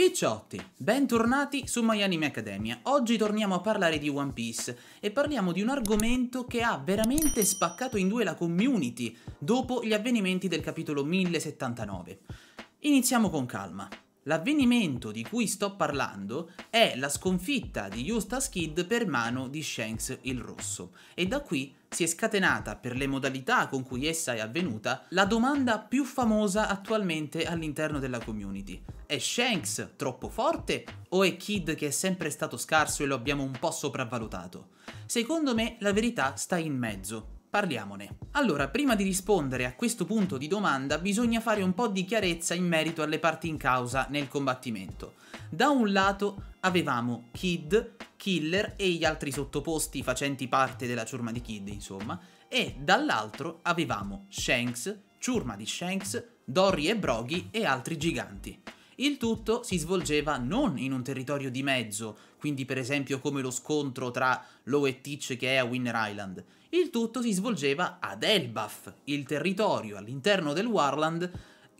Picciotti, bentornati su My Anime Academia. Oggi torniamo a parlare di One Piece e parliamo di un argomento che ha veramente spaccato in due la community dopo gli avvenimenti del capitolo 1079. Iniziamo con calma. L'avvenimento di cui sto parlando è la sconfitta di Eustace Kid per mano di Shanks il Rosso e da qui si è scatenata per le modalità con cui essa è avvenuta la domanda più famosa attualmente all'interno della community. È Shanks troppo forte o è Kid che è sempre stato scarso e lo abbiamo un po' sopravvalutato? Secondo me la verità sta in mezzo. Parliamone. Allora, prima di rispondere a questo punto di domanda, bisogna fare un po' di chiarezza in merito alle parti in causa nel combattimento. Da un lato avevamo Kid, Killer e gli altri sottoposti facenti parte della ciurma di Kid, insomma, e dall'altro avevamo Shanks, ciurma di Shanks, Dory e Broghi e altri giganti. Il tutto si svolgeva non in un territorio di mezzo, quindi per esempio come lo scontro tra Low e Teach che è a Winner Island, il tutto si svolgeva ad Elbaf, il territorio all'interno del Warland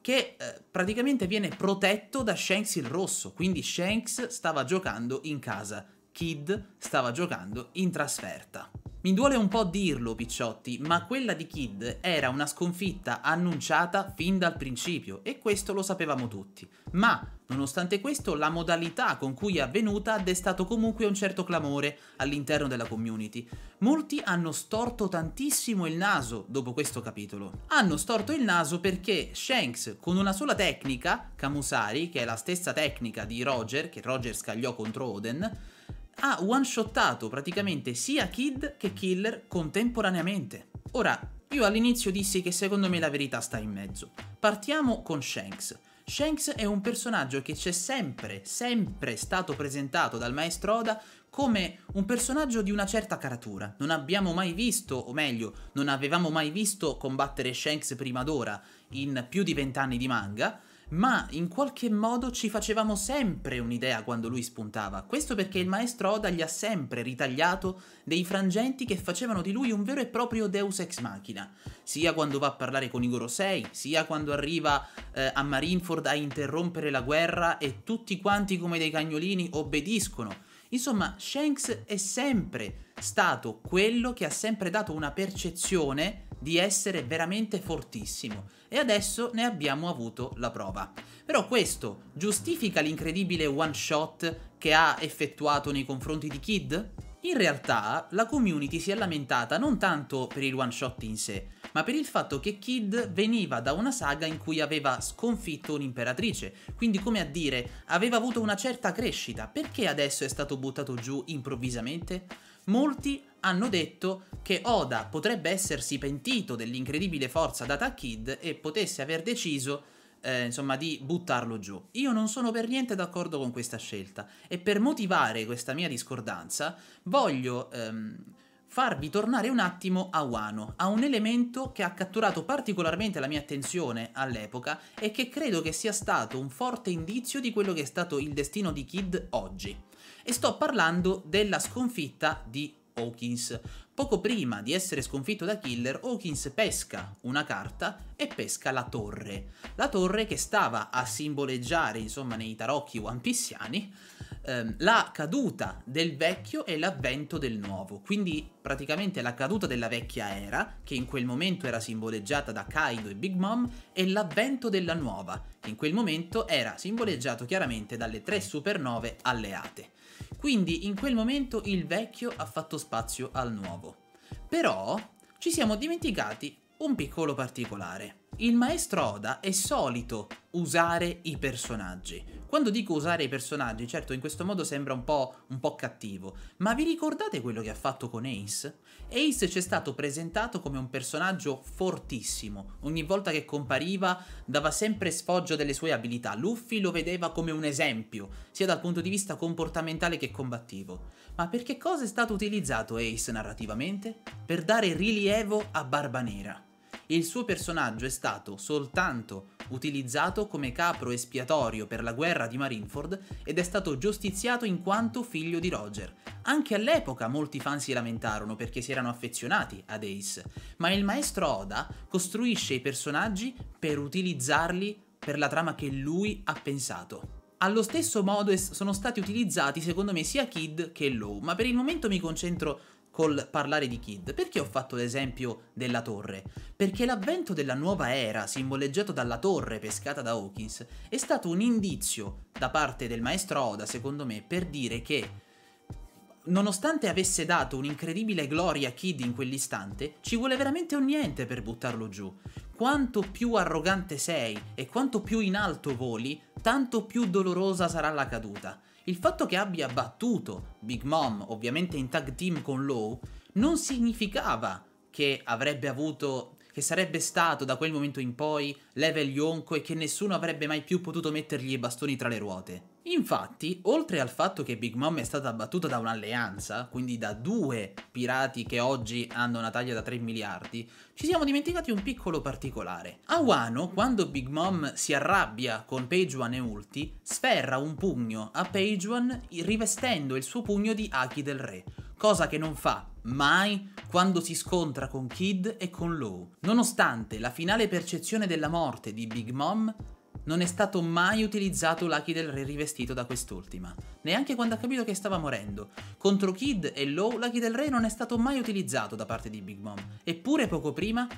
che eh, praticamente viene protetto da Shanks il Rosso, quindi Shanks stava giocando in casa, Kid stava giocando in trasferta. Mi duole un po' dirlo, picciotti, ma quella di Kid era una sconfitta annunciata fin dal principio e questo lo sapevamo tutti. Ma Nonostante questo, la modalità con cui è avvenuta ha destato comunque un certo clamore all'interno della community. Molti hanno storto tantissimo il naso dopo questo capitolo. Hanno storto il naso perché Shanks, con una sola tecnica, Kamusari, che è la stessa tecnica di Roger, che Roger scagliò contro Oden, ha one-shottato praticamente sia Kid che Killer contemporaneamente. Ora, io all'inizio dissi che secondo me la verità sta in mezzo. Partiamo con Shanks. Shanks è un personaggio che c'è sempre, sempre stato presentato dal maestro Oda come un personaggio di una certa caratura. Non abbiamo mai visto, o meglio, non avevamo mai visto combattere Shanks prima d'ora in più di vent'anni di manga, ma in qualche modo ci facevamo sempre un'idea quando lui spuntava. Questo perché il mm. maestro Oda gli ha sempre ritagliato dei frangenti che facevano di lui un vero e proprio deus ex machina, sia quando va a parlare con i Gorosei, sia quando arriva eh, a Marineford a interrompere la guerra e tutti quanti come dei cagnolini obbediscono. Insomma, Shanks è sempre stato quello che ha sempre dato una percezione di essere veramente fortissimo e adesso ne abbiamo avuto la prova. Però questo giustifica l'incredibile one shot che ha effettuato nei confronti di Kid? In realtà la community si è lamentata non tanto per il one shot in sé, ma per il fatto che Kid veniva da una saga in cui aveva sconfitto un'imperatrice, quindi come a dire aveva avuto una certa crescita, perché adesso è stato buttato giù improvvisamente? Molti hanno detto che Oda potrebbe essersi pentito dell'incredibile forza data a Kid e potesse aver deciso eh, insomma, di buttarlo giù. Io non sono per niente d'accordo con questa scelta e per motivare questa mia discordanza voglio ehm, farvi tornare un attimo a Wano, a un elemento che ha catturato particolarmente la mia attenzione all'epoca e che credo che sia stato un forte indizio di quello che è stato il destino di Kid oggi. E sto parlando della sconfitta di Hawkins. Poco prima di essere sconfitto da Killer, Hawkins pesca una carta e pesca la torre. La torre che stava a simboleggiare, insomma, nei tarocchi one-pissiani, ehm, la caduta del vecchio e l'avvento del nuovo. Quindi praticamente la caduta della vecchia era, che in quel momento era simboleggiata da Kaido e Big Mom, e l'avvento della nuova, che in quel momento era simboleggiato chiaramente dalle tre supernove alleate. Quindi in quel momento il vecchio ha fatto spazio al nuovo. Però ci siamo dimenticati un piccolo particolare. Il maestro Oda è solito usare i personaggi. Quando dico usare i personaggi, certo in questo modo sembra un po', un po', cattivo, ma vi ricordate quello che ha fatto con Ace? Ace c'è stato presentato come un personaggio fortissimo, ogni volta che compariva dava sempre sfoggio delle sue abilità, Luffy lo vedeva come un esempio, sia dal punto di vista comportamentale che combattivo. Ma per che cosa è stato utilizzato Ace narrativamente? Per dare rilievo a Barba Nera il suo personaggio è stato soltanto utilizzato come capro espiatorio per la guerra di Marineford ed è stato giustiziato in quanto figlio di Roger. Anche all'epoca molti fan si lamentarono perché si erano affezionati ad Ace, ma il maestro Oda costruisce i personaggi per utilizzarli per la trama che lui ha pensato. Allo stesso modo sono stati utilizzati secondo me sia Kid che Low, ma per il momento mi concentro col parlare di Kid. Perché ho fatto l'esempio della torre? Perché l'avvento della nuova era, simboleggiato dalla torre pescata da Hawkins, è stato un indizio da parte del maestro Oda, secondo me, per dire che nonostante avesse dato un'incredibile gloria a Kid in quell'istante, ci vuole veramente un niente per buttarlo giù. Quanto più arrogante sei e quanto più in alto voli, tanto più dolorosa sarà la caduta. Il fatto che abbia battuto Big Mom, ovviamente in tag team con Low, non significava che avrebbe avuto che sarebbe stato da quel momento in poi level Yonko e che nessuno avrebbe mai più potuto mettergli i bastoni tra le ruote. Infatti, oltre al fatto che Big Mom è stata abbattuta da un'alleanza, quindi da due pirati che oggi hanno una taglia da 3 miliardi, ci siamo dimenticati un piccolo particolare. A Wano, quando Big Mom si arrabbia con Page One e Ulti, sferra un pugno a Page One rivestendo il suo pugno di Aki del Re, cosa che non fa mai quando si scontra con Kid e con Low. Nonostante la finale percezione della morte di Big Mom non è stato mai utilizzato Lucky del Re rivestito da quest'ultima, neanche quando ha capito che stava morendo. Contro Kid e Low, Lucky del Re non è stato mai utilizzato da parte di Big Mom, eppure poco prima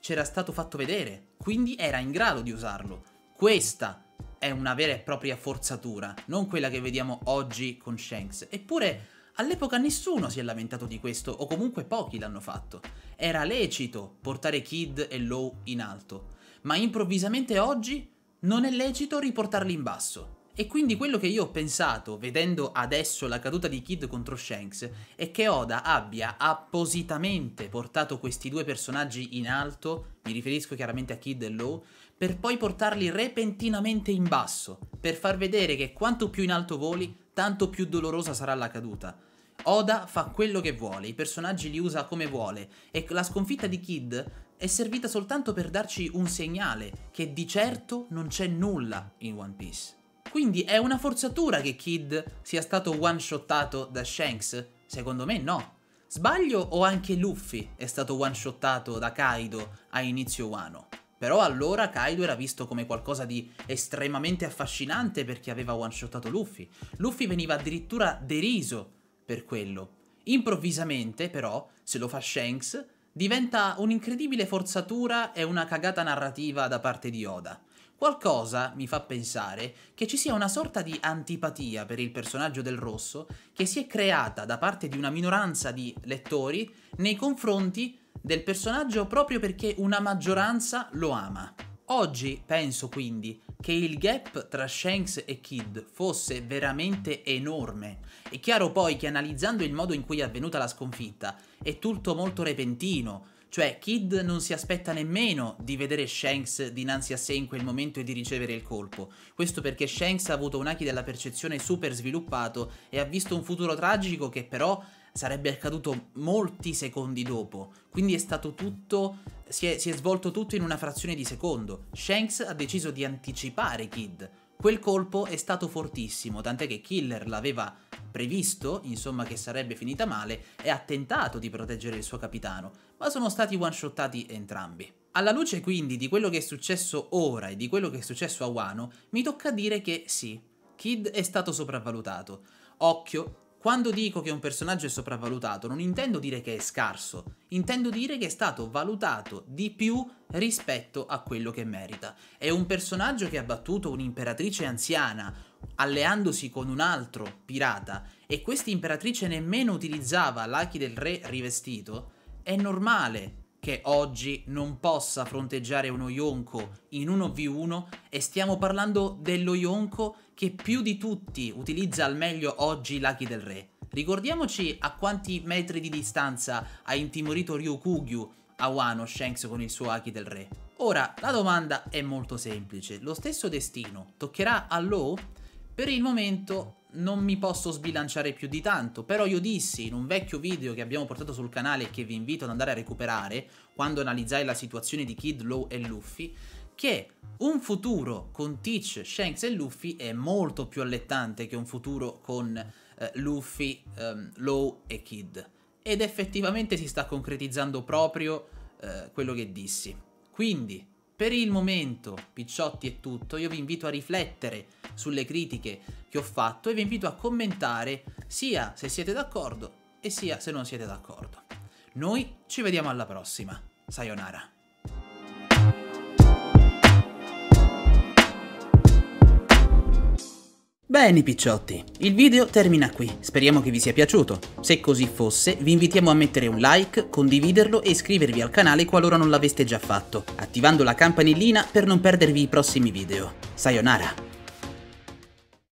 c'era stato fatto vedere, quindi era in grado di usarlo. Questa è una vera e propria forzatura, non quella che vediamo oggi con Shanks, eppure All'epoca nessuno si è lamentato di questo, o comunque pochi l'hanno fatto. Era lecito portare Kid e Low in alto, ma improvvisamente oggi non è lecito riportarli in basso. E quindi quello che io ho pensato, vedendo adesso la caduta di Kid contro Shanks, è che Oda abbia appositamente portato questi due personaggi in alto, mi riferisco chiaramente a Kid e Low, per poi portarli repentinamente in basso, per far vedere che quanto più in alto voli, tanto più dolorosa sarà la caduta. Oda fa quello che vuole, i personaggi li usa come vuole e la sconfitta di Kid è servita soltanto per darci un segnale che di certo non c'è nulla in One Piece. Quindi è una forzatura che Kid sia stato one-shottato da Shanks? Secondo me no. Sbaglio o anche Luffy è stato one-shottato da Kaido a inizio Wano? Però allora Kaido era visto come qualcosa di estremamente affascinante perché aveva one-shottato Luffy. Luffy veniva addirittura deriso per quello. Improvvisamente, però, se lo fa Shanks, diventa un'incredibile forzatura e una cagata narrativa da parte di Oda. Qualcosa mi fa pensare che ci sia una sorta di antipatia per il personaggio del rosso che si è creata da parte di una minoranza di lettori nei confronti del personaggio proprio perché una maggioranza lo ama. Oggi penso quindi che il gap tra Shanks e Kid fosse veramente enorme. È chiaro poi che analizzando il modo in cui è avvenuta la sconfitta, è tutto molto repentino, cioè Kid non si aspetta nemmeno di vedere Shanks dinanzi a sé in quel momento e di ricevere il colpo. Questo perché Shanks ha avuto un Aki della percezione super sviluppato e ha visto un futuro tragico che però sarebbe accaduto molti secondi dopo. Quindi è stato tutto, si è, si è svolto tutto in una frazione di secondo. Shanks ha deciso di anticipare Kid. Quel colpo è stato fortissimo, tant'è che Killer l'aveva previsto, insomma che sarebbe finita male, e ha tentato di proteggere il suo capitano, ma sono stati one-shottati entrambi. Alla luce quindi di quello che è successo ora e di quello che è successo a Wano, mi tocca dire che sì, Kid è stato sopravvalutato. Occhio quando dico che un personaggio è sopravvalutato, non intendo dire che è scarso, intendo dire che è stato valutato di più rispetto a quello che merita. È un personaggio che ha battuto un'imperatrice anziana, alleandosi con un altro pirata, e questa imperatrice nemmeno utilizzava l'Aki del Re rivestito, è normale che oggi non possa fronteggiare uno Yonko in 1v1 e stiamo parlando dello Yonko che più di tutti utilizza al meglio oggi l'Aki del re. Ricordiamoci a quanti metri di distanza ha intimorito Ryukugyu a Wano Shanks con il suo Aki del Re. Ora, la domanda è molto semplice. Lo stesso destino toccherà a Law? Per il momento non mi posso sbilanciare più di tanto, però io dissi in un vecchio video che abbiamo portato sul canale e che vi invito ad andare a recuperare, quando analizzai la situazione di Kid Low e Luffy, che un futuro con Teach, Shanks e Luffy è molto più allettante che un futuro con eh, Luffy, um, ehm, Low e Kid. Ed effettivamente si sta concretizzando proprio eh, quello che dissi. Quindi, per il momento, picciotti è tutto, io vi invito a riflettere sulle critiche che ho fatto e vi invito a commentare sia se siete d'accordo e sia se non siete d'accordo. Noi ci vediamo alla prossima. Sayonara. Bene picciotti, il video termina qui, speriamo che vi sia piaciuto. Se così fosse, vi invitiamo a mettere un like, condividerlo e iscrivervi al canale qualora non l'aveste già fatto, attivando la campanellina per non perdervi i prossimi video. Sayonara!